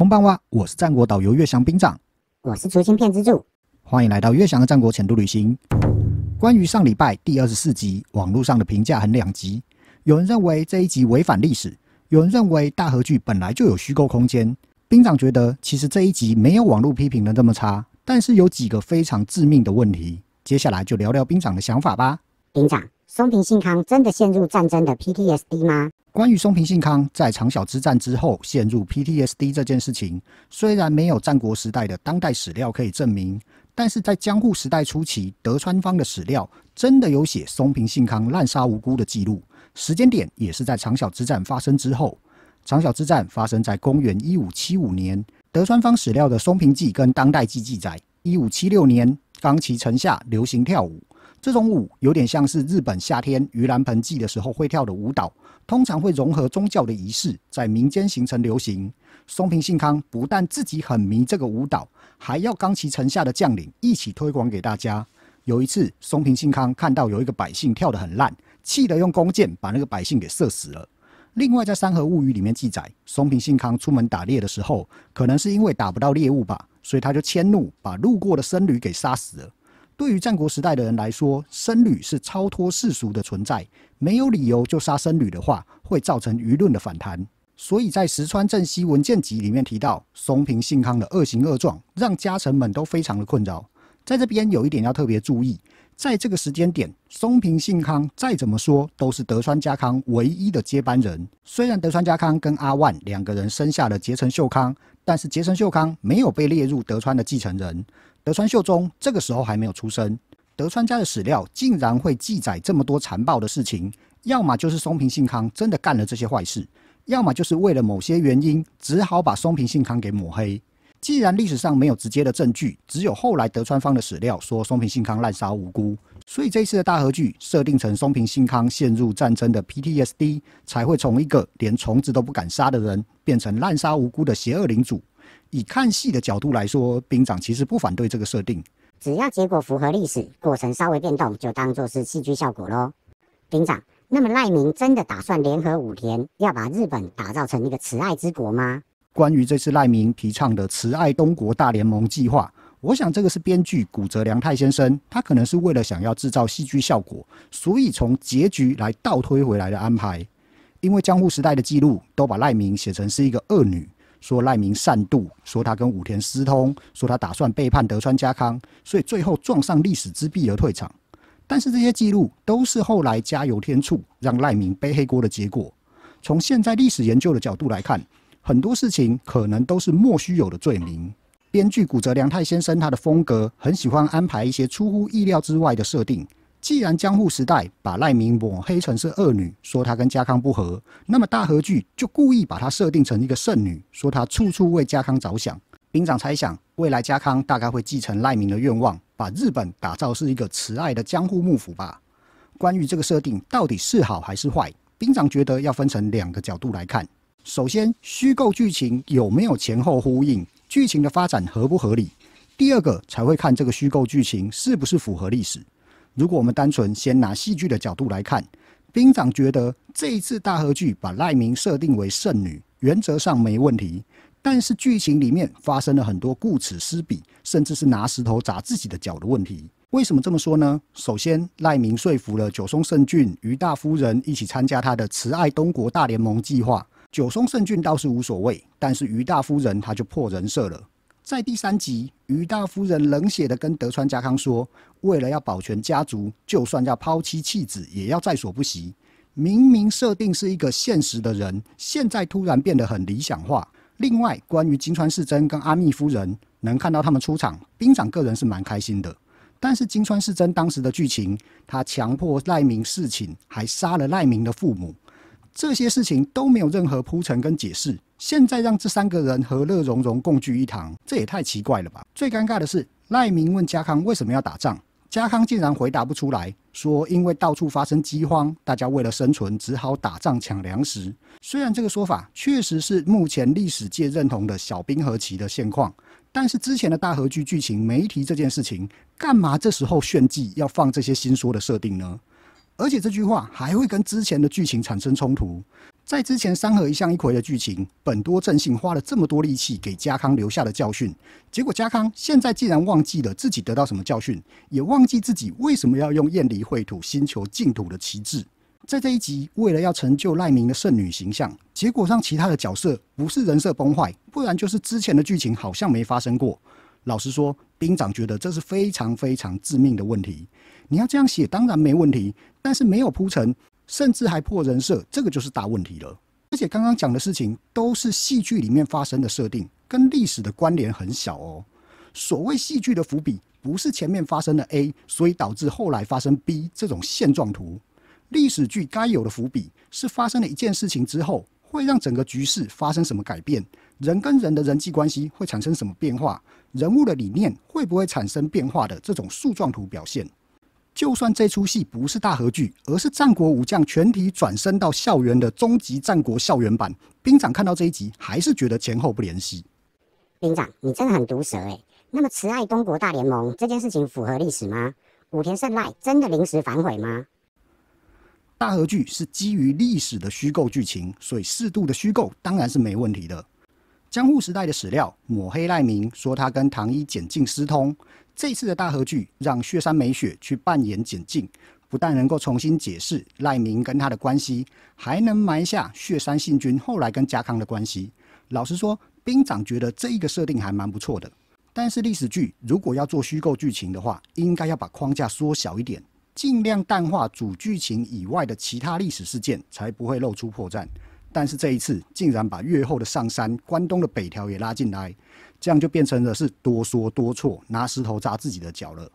红斑蛙，我是战国导游岳翔兵长，我是竹蜻蜓之助，欢迎来到岳翔的战国深度旅行。关于上礼拜第二十四集网络上的评价很两极，有人认为这一集违反历史，有人认为大和剧本来就有虚构空间。兵长觉得其实这一集没有网络批评的这么差，但是有几个非常致命的问题，接下来就聊聊兵长的想法吧。兵长。松平信康真的陷入战争的 PTSD 吗？关于松平信康在长筱之战之后陷入 PTSD 这件事情，虽然没有战国时代的当代史料可以证明，但是在江户时代初期德川方的史料真的有写松平信康滥杀无辜的记录，时间点也是在长筱之战发生之后。长筱之战发生在公元一五七五年，德川方史料的《松平记》跟《当代记》记载，一五七六年冈崎城下流行跳舞。这种舞有点像是日本夏天盂兰盆祭的时候会跳的舞蹈，通常会融合宗教的仪式，在民间形成流行。松平信康不但自己很迷这个舞蹈，还要冈崎城下的将领一起推广给大家。有一次，松平信康看到有一个百姓跳得很烂，气得用弓箭把那个百姓给射死了。另外，在《山河物语》里面记载，松平信康出门打猎的时候，可能是因为打不到猎物吧，所以他就迁怒把路过的僧侣给杀死了。对于战国时代的人来说，僧侣是超脱世俗的存在，没有理由就杀僧侣的话，会造成舆论的反弹。所以在石川正熙文件集里面提到，松平信康的恶行恶状，让家臣们都非常的困扰。在这边有一点要特别注意，在这个时间点，松平信康再怎么说都是德川家康唯一的接班人，虽然德川家康跟阿万两个人生下了结成秀康。但是，杰森秀康没有被列入德川的继承人，德川秀忠这个时候还没有出生。德川家的史料竟然会记载这么多残暴的事情，要么就是松平信康真的干了这些坏事，要么就是为了某些原因，只好把松平信康给抹黑。既然历史上没有直接的证据，只有后来德川方的史料说松平信康滥杀无辜。所以这一次的大合剧设定成松平信康陷入战争的 PTSD，才会从一个连虫子都不敢杀的人，变成滥杀无辜的邪恶领主。以看戏的角度来说，兵长其实不反对这个设定，只要结果符合历史，过程稍微变动就当做是戏剧效果喽。兵长，那么赖明真的打算联合武田，要把日本打造成一个慈爱之国吗？关于这次赖明提倡的慈爱东国大联盟计划。我想这个是编剧谷泽良太先生，他可能是为了想要制造戏剧效果，所以从结局来倒推回来的安排。因为江户时代的记录都把赖明写成是一个恶女，说赖明善妒，说她跟武田私通，说她打算背叛德川家康，所以最后撞上历史之壁而退场。但是这些记录都是后来加油添醋，让赖明背黑锅的结果。从现在历史研究的角度来看，很多事情可能都是莫须有的罪名。编剧古泽良太先生，他的风格很喜欢安排一些出乎意料之外的设定。既然江户时代把赖明抹黑成是恶女，说她跟家康不和，那么大和剧就故意把她设定成一个圣女，说她处处为家康着想。兵长猜想，未来家康大概会继承赖明的愿望，把日本打造是一个慈爱的江户幕府吧。关于这个设定到底是好还是坏，兵长觉得要分成两个角度来看。首先，虚构剧情有没有前后呼应？剧情的发展合不合理？第二个才会看这个虚构剧情是不是符合历史。如果我们单纯先拿戏剧的角度来看，兵长觉得这一次大和剧把赖明设定为圣女，原则上没问题。但是剧情里面发生了很多顾此失彼，甚至是拿石头砸自己的脚的问题。为什么这么说呢？首先，赖明说服了九松圣俊与大夫人一起参加他的慈爱东国大联盟计划。九松胜俊倒是无所谓，但是于大夫人他就破人设了。在第三集，于大夫人冷血的跟德川家康说，为了要保全家族，就算要抛妻弃子，也要在所不惜。明明设定是一个现实的人，现在突然变得很理想化。另外，关于金川世珍跟阿密夫人，能看到他们出场，兵长个人是蛮开心的。但是金川世珍当时的剧情，他强迫赖明侍寝，还杀了赖明的父母。这些事情都没有任何铺陈跟解释。现在让这三个人和乐融融共聚一堂，这也太奇怪了吧？最尴尬的是，赖明问家康为什么要打仗，家康竟然回答不出来，说因为到处发生饥荒，大家为了生存只好打仗抢粮食。虽然这个说法确实是目前历史界认同的小兵和棋的现况，但是之前的大和剧剧情没提这件事情，干嘛这时候炫技要放这些新说的设定呢？而且这句话还会跟之前的剧情产生冲突。在之前三合一向一葵的剧情，本多正信花了这么多力气给家康留下的教训，结果家康现在既然忘记了自己得到什么教训，也忘记自己为什么要用艳离秽土、星球净土的旗帜。在这一集，为了要成就赖明的圣女形象，结果让其他的角色不是人设崩坏，不然就是之前的剧情好像没发生过。老实说，兵长觉得这是非常非常致命的问题。你要这样写当然没问题，但是没有铺陈，甚至还破人设，这个就是大问题了。而且刚刚讲的事情都是戏剧里面发生的设定，跟历史的关联很小哦。所谓戏剧的伏笔，不是前面发生了 A，所以导致后来发生 B 这种现状图。历史剧该有的伏笔，是发生了一件事情之后。会让整个局势发生什么改变？人跟人的人际关系会产生什么变化？人物的理念会不会产生变化的这种树状图表现？就算这出戏不是大合剧，而是战国武将全体转身到校园的终极战国校园版，兵长看到这一集还是觉得前后不联系。兵长，你真的很毒舌哎。那么，慈爱东国大联盟这件事情符合历史吗？武田胜赖真的临时反悔吗？大和剧是基于历史的虚构剧情，所以适度的虚构当然是没问题的。江户时代的史料抹黑赖明，说他跟唐一简进私通。这次的大和剧让雪山美雪去扮演简进，不但能够重新解释赖明跟他的关系，还能埋下雪山信君后来跟家康的关系。老实说，兵长觉得这一个设定还蛮不错的。但是历史剧如果要做虚构剧情的话，应该要把框架缩小一点。尽量淡化主剧情以外的其他历史事件，才不会露出破绽。但是这一次竟然把越后的上山、关东的北条也拉进来，这样就变成了是多说多错，拿石头砸自己的脚了。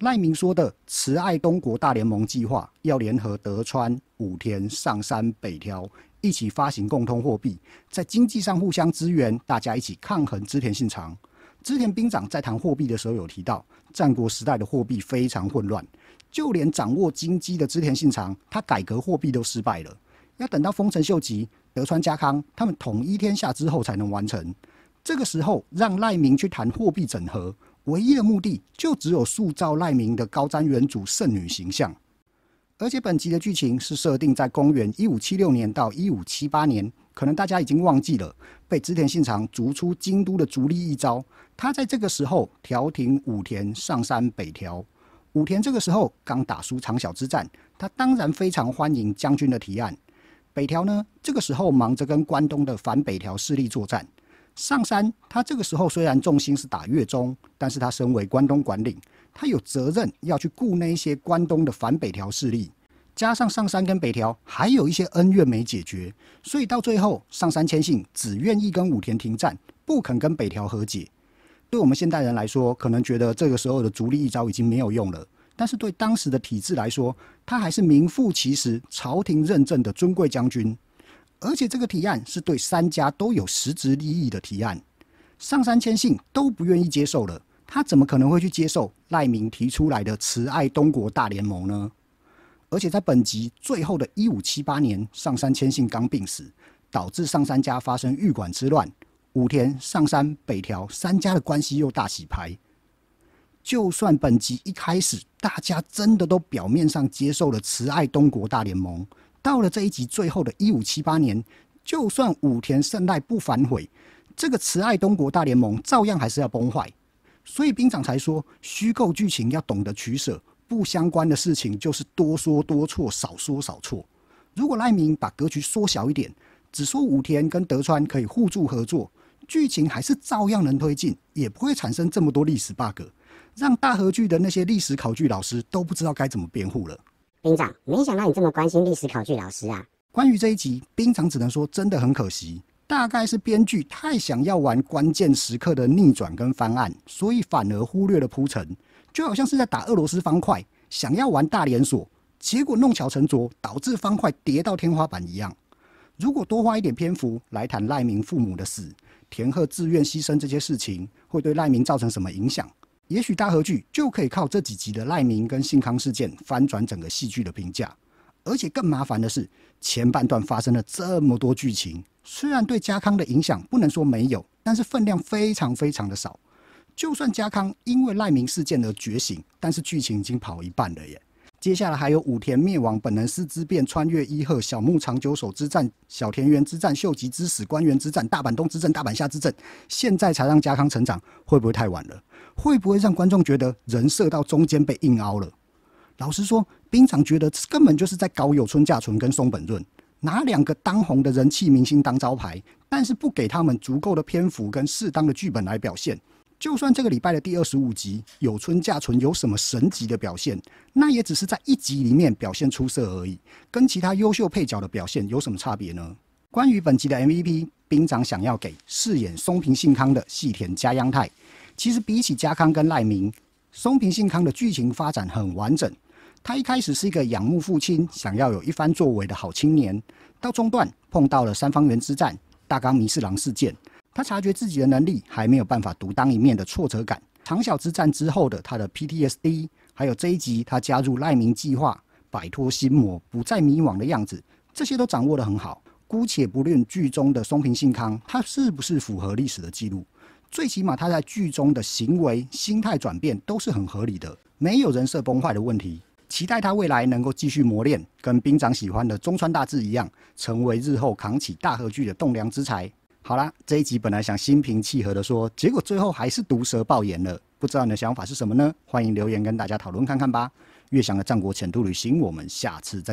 赖明说的“慈爱东国大联盟”计划，要联合德川、武田、上山、北条一起发行共通货币，在经济上互相支援，大家一起抗衡织田信长。织田兵长在谈货币的时候有提到，战国时代的货币非常混乱。就连掌握金济的织田信长，他改革货币都失败了，要等到丰臣秀吉、德川家康他们统一天下之后才能完成。这个时候让赖明去谈货币整合，唯一的目的就只有塑造赖明的高瞻远瞩圣女形象。而且本集的剧情是设定在公元一五七六年到一五七八年，可能大家已经忘记了，被织田信长逐出京都的足利一招。他在这个时候调停武田、上山、北条。武田这个时候刚打输长筱之战，他当然非常欢迎将军的提案。北条呢，这个时候忙着跟关东的反北条势力作战。上山他这个时候虽然重心是打越中，但是他身为关东管领，他有责任要去顾那一些关东的反北条势力。加上上山跟北条还有一些恩怨没解决，所以到最后上山谦信只愿意跟武田停战，不肯跟北条和解。对我们现代人来说，可能觉得这个时候的逐利一招已经没有用了。但是对当时的体制来说，他还是名副其实朝廷认证的尊贵将军，而且这个提案是对三家都有实质利益的提案。上山千信都不愿意接受了，他怎么可能会去接受赖明提出来的慈爱东国大联盟呢？而且在本集最后的一五七八年，上山千信刚病死，导致上山家发生狱馆之乱。武田、上山、北条三家的关系又大洗牌。就算本集一开始大家真的都表面上接受了慈爱东国大联盟，到了这一集最后的1578年，就算武田胜赖不反悔，这个慈爱东国大联盟照样还是要崩坏。所以兵长才说，虚构剧情要懂得取舍，不相关的事情就是多说多错，少说少错。如果赖明把格局缩小一点，只说武田跟德川可以互助合作。剧情还是照样能推进，也不会产生这么多历史 bug，让大和剧的那些历史考据老师都不知道该怎么辩护了。兵长，没想到你这么关心历史考据老师啊！关于这一集，兵长只能说真的很可惜，大概是编剧太想要玩关键时刻的逆转跟翻案，所以反而忽略了铺陈，就好像是在打俄罗斯方块，想要玩大连锁，结果弄巧成拙，导致方块叠到天花板一样。如果多花一点篇幅来谈赖明父母的事，田鹤自愿牺牲这些事情会对赖明造成什么影响？也许大和剧就可以靠这几集的赖明跟信康事件翻转整个戏剧的评价。而且更麻烦的是，前半段发生了这么多剧情，虽然对家康的影响不能说没有，但是分量非常非常的少。就算家康因为赖明事件而觉醒，但是剧情已经跑一半了耶。接下来还有武田灭亡本能寺之变、穿越伊贺、小牧长久守之战、小田园之战、秀吉之死、官员之战、大坂东之政、大坂下之政，现在才让家康成长，会不会太晚了？会不会让观众觉得人设到中间被硬凹了？老实说，兵长觉得这根本就是在搞有村架纯跟松本润，拿两个当红的人气明星当招牌，但是不给他们足够的篇幅跟适当的剧本来表现。就算这个礼拜的第二十五集有春嫁纯有什么神级的表现，那也只是在一集里面表现出色而已，跟其他优秀配角的表现有什么差别呢？关于本集的 MVP，兵长想要给饰演松平信康的细田家央太。其实比起家康跟赖明，松平信康的剧情发展很完整。他一开始是一个仰慕父亲、想要有一番作为的好青年，到中段碰到了三方原之战、大冈迷四郎事件。他察觉自己的能力还没有办法独当一面的挫折感，长小之战之后的他的 PTSD，还有这一集他加入赖明计划，摆脱心魔，不再迷惘的样子，这些都掌握的很好。姑且不论剧中的松平信康他是不是符合历史的记录，最起码他在剧中的行为、心态转变都是很合理的，没有人设崩坏的问题。期待他未来能够继续磨练，跟兵长喜欢的中川大志一样，成为日后扛起大和剧的栋梁之才。好啦，这一集本来想心平气和的说，结果最后还是毒蛇爆炎了。不知道你的想法是什么呢？欢迎留言跟大家讨论看看吧。悦翔的战国浅度旅行，我们下次再。